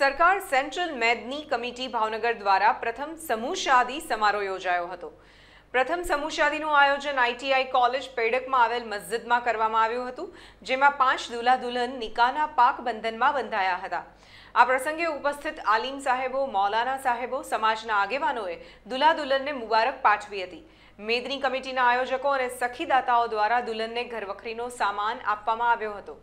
સરકાર સેન્ટ્રલ મેદની કમિટી ભાવનગર દ્વારા પ્રથમ સમૂહ શાદી સમારોહ યોજાયો હતો પ્રથમ સમૂહ શાદી નું આયોજન આઈટીઆઈ કોલેજ પેડકમા આવેલ મસ્જિદમાં કરવામાં આવ્યું હતું જેમાં 5 દુલા દુલન નિકાના પાક બંધનમાં બંધાયા હતા આ પ્રસંગે ઉપસ્થિત આલીમ સાહેબો মাওলানা સાહેબો સમાજના આગેવાનોએ દુલા દુલનને મુબારક પાઠવી હતી મેદની કમિટીના आयोजકો અને સખી દાતાઓ દ્વારા દુલનને ઘરવખરીનો સામાન આપવામાં આવ્યો હતો